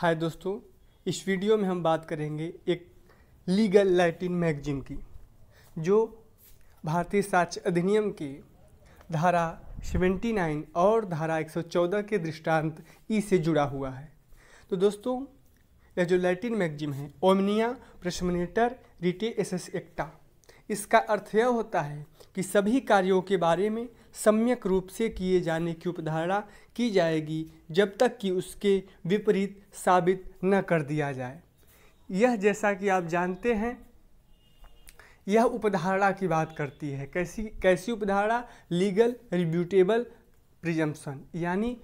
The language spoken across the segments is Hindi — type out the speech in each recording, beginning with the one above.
हाय दोस्तों इस वीडियो में हम बात करेंगे एक लीगल लैटिन मैगजीन की जो भारतीय साक्ष्य अधिनियम के धारा 79 और धारा 114 के दृष्टांत ई से जुड़ा हुआ है तो दोस्तों यह जो लैटिन मैगजीन है ओमनिया प्रश्मनेटर रिटे एस एक्टा इसका अर्थ यह होता है कि सभी कार्यों के बारे में सम्यक रूप से किए जाने की उपधारणा की जाएगी जब तक कि उसके विपरीत साबित न कर दिया जाए यह जैसा कि आप जानते हैं यह उपधारणा की बात करती है कैसी कैसी उपधारणा लीगल रिब्यूटेबल प्रिजम्पन यानी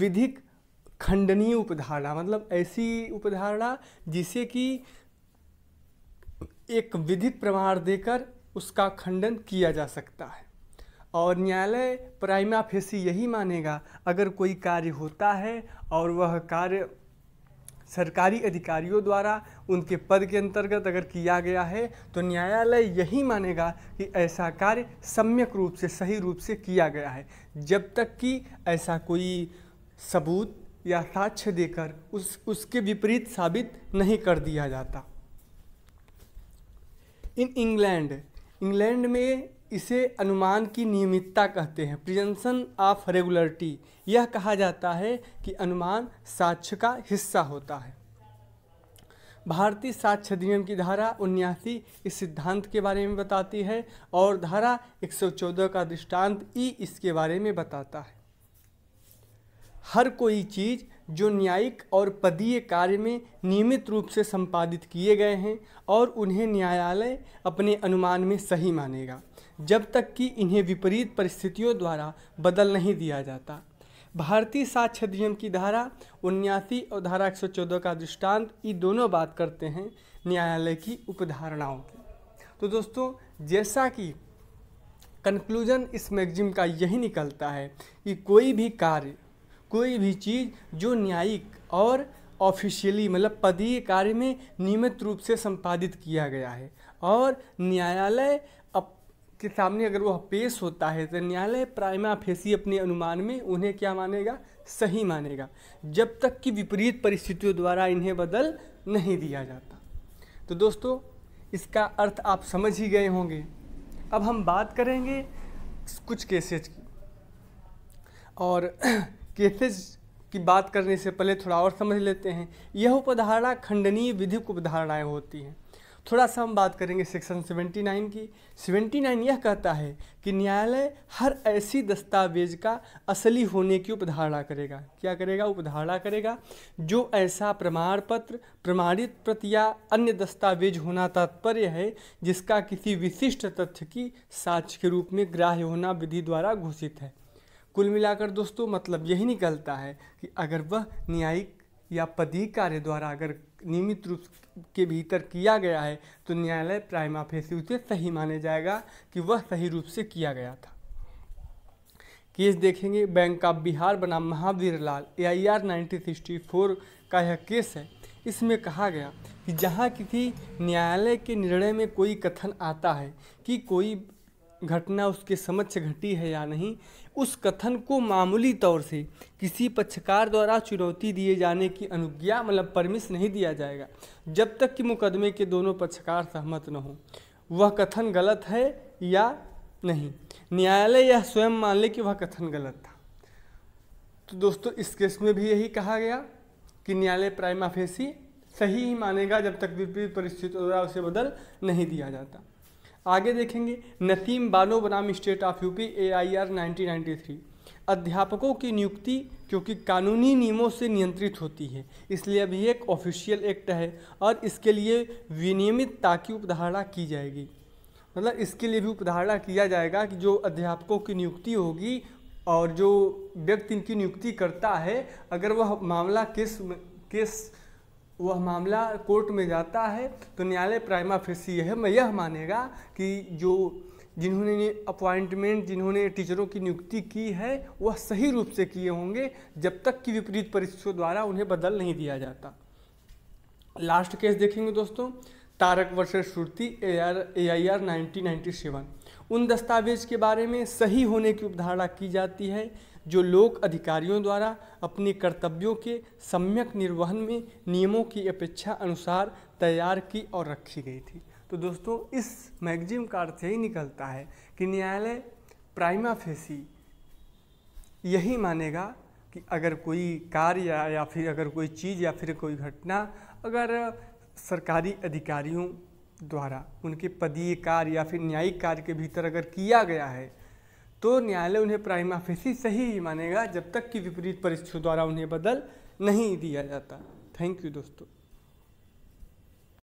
विधिक खंडनीय उपधारणा मतलब ऐसी उपधारणा जिसे कि एक विधिक प्रमाण देकर उसका खंडन किया जा सकता है और न्यायालय प्राइमा फेसी यही मानेगा अगर कोई कार्य होता है और वह कार्य सरकारी अधिकारियों द्वारा उनके पद के अंतर्गत अगर किया गया है तो न्यायालय यही मानेगा कि ऐसा कार्य सम्यक रूप से सही रूप से किया गया है जब तक कि ऐसा कोई सबूत या साक्ष्य देकर उस उसके विपरीत साबित नहीं कर दिया जाता इन इंग्लैंड इंग्लैंड में इसे अनुमान की नियमितता कहते हैं प्रिजेंशन ऑफ रेगुलरिटी यह कहा जाता है कि अनुमान साक्ष्य का हिस्सा होता है भारतीय साक्ष्य अधिनियम की धारा उन्यासी इस सिद्धांत के बारे में बताती है और धारा 114 का दृष्टांत ई इसके बारे में बताता है हर कोई चीज़ जो न्यायिक और पदीय कार्य में नियमित रूप से संपादित किए गए हैं और उन्हें न्यायालय अपने अनुमान में सही मानेगा जब तक कि इन्हें विपरीत परिस्थितियों द्वारा बदल नहीं दिया जाता भारतीय साक्ष्य अधिनियम की धारा उन्यासी और धारा 114 का दृष्टांत ये दोनों बात करते हैं न्यायालय की उपधारणाओं की तो दोस्तों जैसा कि कंक्लूजन इस मैगजीम का यही निकलता है कि कोई भी कार्य कोई भी चीज़ जो न्यायिक और ऑफिशियली मतलब पदीय कार्य में नियमित रूप से संपादित किया गया है और न्यायालय के सामने अगर वह पेश होता है तो न्यायालय प्राइमा फेसी अपने अनुमान में उन्हें क्या मानेगा सही मानेगा जब तक कि विपरीत परिस्थितियों द्वारा इन्हें बदल नहीं दिया जाता तो दोस्तों इसका अर्थ आप समझ ही गए होंगे अब हम बात करेंगे कुछ केसेज की और केसेज की बात करने से पहले थोड़ा और समझ लेते हैं यह उपधारणा खंडनीय विधिक उपधारणाएँ होती हैं थोड़ा सा हम बात करेंगे सेक्शन 79 की 79 यह कहता है कि न्यायालय हर ऐसी दस्तावेज का असली होने की उपधारणा करेगा क्या करेगा उपधारणा करेगा जो ऐसा प्रमाण पत्र प्रमाणित प्रति या अन्य दस्तावेज होना तात्पर्य है जिसका किसी विशिष्ट तथ्य की साक्ष के रूप में ग्राह्य होना विधि द्वारा घोषित है कुल मिलाकर दोस्तों मतलब यही निकलता है कि अगर वह न्यायिक या पदी कार्य द्वारा अगर नियमित रूप के भीतर किया गया है तो न्यायालय प्राइमा फेसी उसे सही माने जाएगा कि वह सही रूप से किया गया था केस देखेंगे बैंक ऑफ बिहार बना Mahavir Lal A I R nineteen का यह केस है इसमें कहा गया कि जहाँ किसी न्यायालय के निर्णय में कोई कथन आता है कि कोई घटना उसके समक्ष घटी है या नहीं उस कथन को मामूली तौर से किसी पक्षकार द्वारा चुनौती दिए जाने की अनुज्ञा मतलब परमिश नहीं दिया जाएगा जब तक कि मुकदमे के दोनों पक्षकार सहमत न हों वह कथन गलत है या नहीं न्यायालय यह स्वयं मान ले कि वह कथन गलत था तो दोस्तों इस केस में भी यही कहा गया कि न्यायालय प्राइमाफेसी सही ही मानेगा जब तक विपरीत परिस्थितियों द्वारा उसे बदल नहीं दिया जाता आगे देखेंगे नसीम बानो बनाम state of UP A I R nineteen अध्यापकों की नियुक्ति क्योंकि कानूनी नियमों से नियंत्रित होती है इसलिए अभी एक ऑफिशियल एक्ट है और इसके लिए विनियमित ताकि उपधारणा की जाएगी मतलब इसके लिए भी उपधारणा किया जाएगा कि जो अध्यापकों की नियुक्ति होगी और जो व्यक्ति इनकी नियुक्ति करता है अगर वह मामला केस केस वह मामला कोर्ट में जाता है तो न्यायालय प्राइमा फेसी यह मैं यह मानेगा कि जो जिन्होंने अपॉइंटमेंट जिन्होंने टीचरों की नियुक्ति की है वह सही रूप से किए होंगे जब तक कि विपरीत परिस्थितियों द्वारा उन्हें बदल नहीं दिया जाता लास्ट केस देखेंगे दोस्तों तारक वर्षर Shruti A R A I R nineteen ninety seven उन दस्तावेज के बारे में सही होने की उपधारणा की जाती है जो लोक अधिकारियों द्वारा अपने कर्तव्यों के सम्यक निर्वहन में नियमों की अपेक्षा अनुसार तैयार की और रखी गई थी तो दोस्तों इस मैगजीन का अर्थ यही निकलता है कि न्यायालय प्राइमा फेसी यही मानेगा कि अगर कोई कार्य या, या फिर अगर कोई चीज़ या फिर कोई घटना अगर सरकारी अधिकारियों द्वारा उनके पदीय कार्य या फिर न्यायिक कार्य के भीतर अगर किया गया है तो न्यायालय उन्हें प्राइमा फेसी सही ही मानेगा जब तक कि विपरीत परिस्थितियों द्वारा उन्हें बदल नहीं दिया जाता थैंक यू दोस्तों